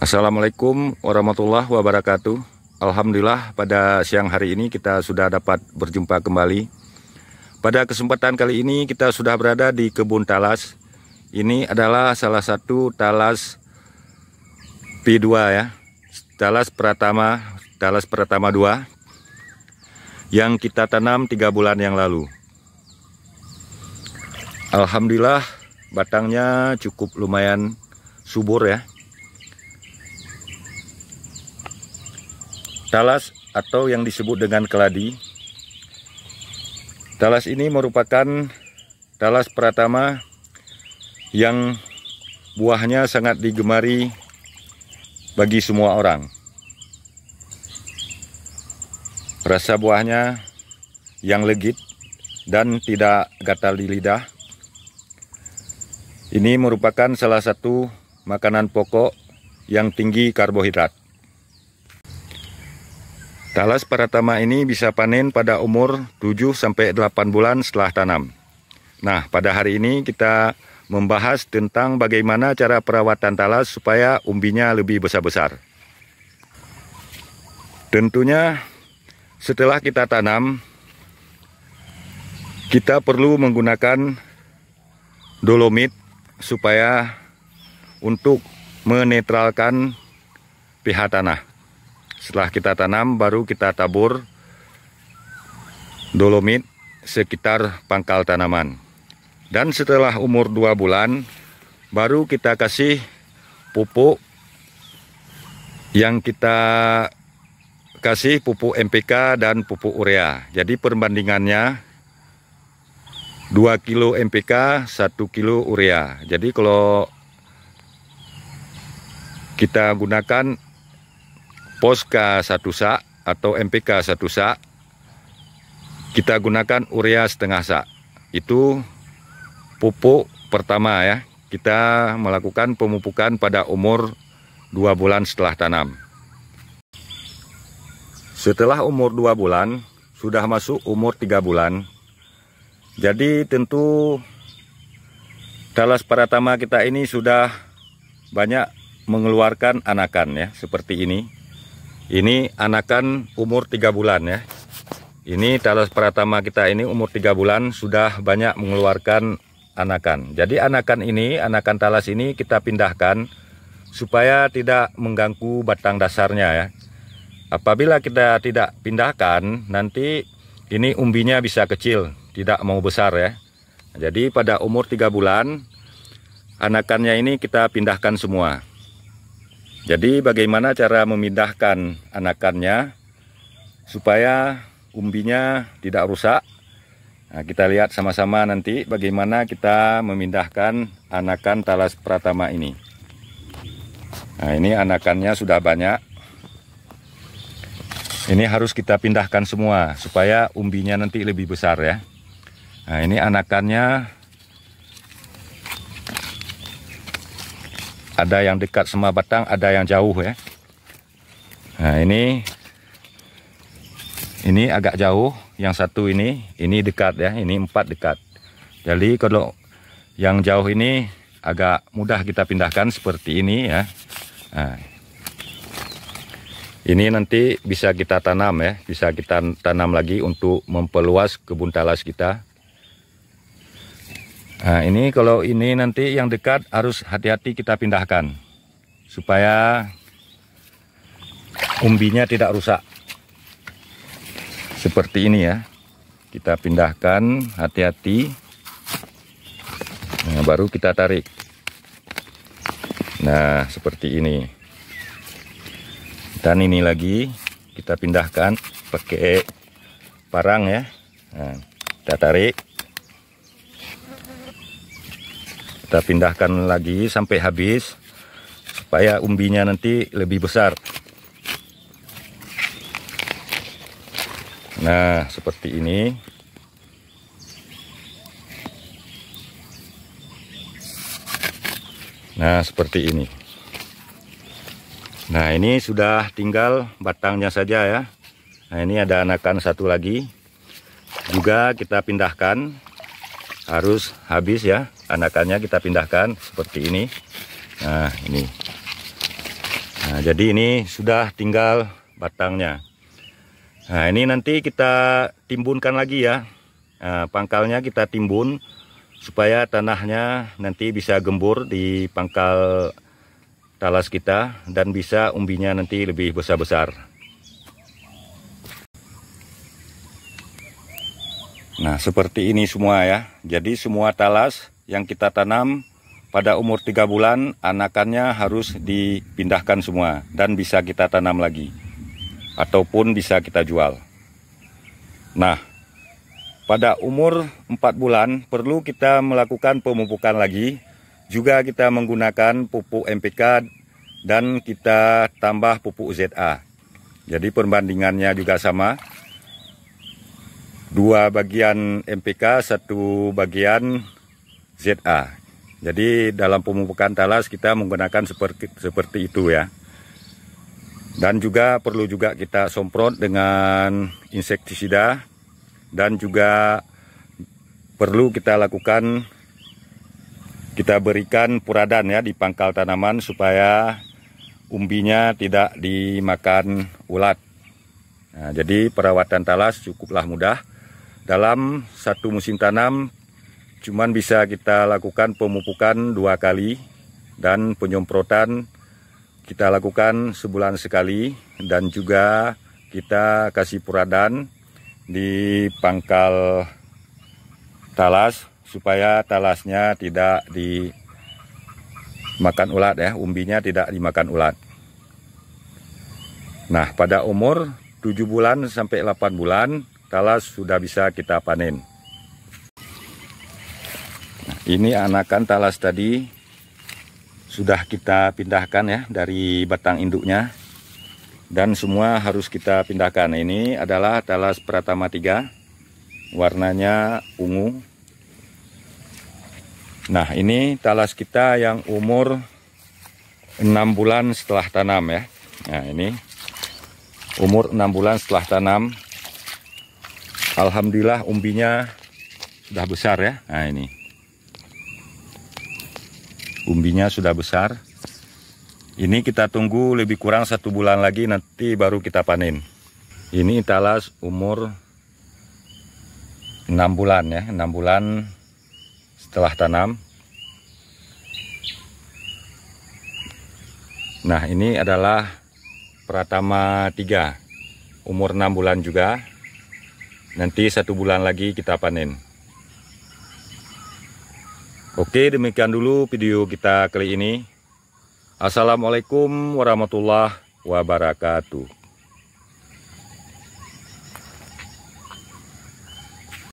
Assalamualaikum warahmatullahi wabarakatuh. Alhamdulillah pada siang hari ini kita sudah dapat berjumpa kembali. Pada kesempatan kali ini kita sudah berada di kebun talas. Ini adalah salah satu talas P2 ya. Talas Pratama, talas Pratama 2 yang kita tanam 3 bulan yang lalu. Alhamdulillah batangnya cukup lumayan subur ya Talas atau yang disebut dengan keladi. Talas ini merupakan talas pratama yang buahnya sangat digemari bagi semua orang. Rasa buahnya yang legit dan tidak gatal di lidah. Ini merupakan salah satu makanan pokok yang tinggi karbohidrat. Talas paratama ini bisa panen pada umur 7-8 bulan setelah tanam. Nah, pada hari ini kita membahas tentang bagaimana cara perawatan talas supaya umbinya lebih besar-besar. Tentunya setelah kita tanam, kita perlu menggunakan dolomit supaya untuk menetralkan pH tanah. Setelah kita tanam baru kita tabur dolomit sekitar pangkal tanaman. Dan setelah umur 2 bulan baru kita kasih pupuk yang kita kasih pupuk MPK dan pupuk urea. Jadi perbandingannya 2 kilo MPK, 1 kilo urea. Jadi kalau kita gunakan Poska satu sak atau MPK satu sak kita gunakan urea setengah sak. Itu pupuk pertama ya. Kita melakukan pemupukan pada umur 2 bulan setelah tanam. Setelah umur 2 bulan, sudah masuk umur 3 bulan. Jadi tentu talas paratama kita ini sudah banyak mengeluarkan anakan ya seperti ini. Ini anakan umur 3 bulan ya. Ini talas pertama kita ini umur 3 bulan sudah banyak mengeluarkan anakan. Jadi anakan ini, anakan talas ini kita pindahkan supaya tidak mengganggu batang dasarnya ya. Apabila kita tidak pindahkan, nanti ini umbinya bisa kecil, tidak mau besar ya. Jadi pada umur 3 bulan, anakannya ini kita pindahkan semua. Jadi bagaimana cara memindahkan anakannya supaya umbinya tidak rusak. Nah, kita lihat sama-sama nanti bagaimana kita memindahkan anakan talas pratama ini. Nah, ini anakannya sudah banyak. Ini harus kita pindahkan semua supaya umbinya nanti lebih besar ya. Nah, ini anakannya Ada yang dekat semua batang, ada yang jauh ya. Nah, ini ini agak jauh, yang satu ini, ini dekat ya, ini empat dekat. Jadi kalau yang jauh ini agak mudah kita pindahkan seperti ini ya. Nah, ini nanti bisa kita tanam ya, bisa kita tanam lagi untuk memperluas kebun talas kita. Nah ini kalau ini nanti yang dekat harus hati-hati kita pindahkan supaya umbinya tidak rusak. Seperti ini ya, kita pindahkan hati-hati, nah, baru kita tarik. Nah seperti ini. Dan ini lagi kita pindahkan pakai parang ya. Nah, kita tarik. kita pindahkan lagi sampai habis supaya umbinya nanti lebih besar nah seperti ini nah seperti ini nah ini sudah tinggal batangnya saja ya nah ini ada anakan satu lagi juga kita pindahkan harus habis ya anakannya kita pindahkan seperti ini nah ini nah jadi ini sudah tinggal batangnya nah ini nanti kita timbunkan lagi ya nah, pangkalnya kita timbun supaya tanahnya nanti bisa gembur di pangkal talas kita dan bisa umbinya nanti lebih besar-besar. Nah seperti ini semua ya, jadi semua talas yang kita tanam pada umur tiga bulan anakannya harus dipindahkan semua dan bisa kita tanam lagi ataupun bisa kita jual. Nah, pada umur empat bulan perlu kita melakukan pemupukan lagi. Juga kita menggunakan pupuk MPK dan kita tambah pupuk ZA. Jadi perbandingannya juga sama. Dua bagian MPK, satu bagian ZA. Jadi dalam pemupukan talas kita menggunakan seperti seperti itu ya. Dan juga perlu juga kita semprot dengan insektisida dan juga perlu kita lakukan kita berikan puradan ya di pangkal tanaman supaya umbinya tidak dimakan ulat. Nah, jadi perawatan talas cukuplah mudah. Dalam satu musim tanam cuman bisa kita lakukan pemupukan dua kali dan penyemprotan kita lakukan sebulan sekali dan juga kita kasih puradan di pangkal talas supaya talasnya tidak dimakan ulat ya, umbinya tidak dimakan ulat. Nah, pada umur 7 bulan sampai 8 bulan talas sudah bisa kita panen. Ini anakan talas tadi sudah kita pindahkan ya dari batang induknya. Dan semua harus kita pindahkan. Ini adalah talas Pratama 3. Warnanya ungu. Nah ini talas kita yang umur 6 bulan setelah tanam ya. Nah ini umur 6 bulan setelah tanam. Alhamdulillah umbinya sudah besar ya. Nah ini umbinya sudah besar. Ini kita tunggu lebih kurang satu bulan lagi nanti baru kita panen. Ini talas umur 6 bulan ya, 6 bulan setelah tanam. Nah ini adalah Pratama 3, umur 6 bulan juga. Nanti satu bulan lagi kita panen. Oke demikian dulu video kita kali ini. Assalamualaikum warahmatullahi wabarakatuh.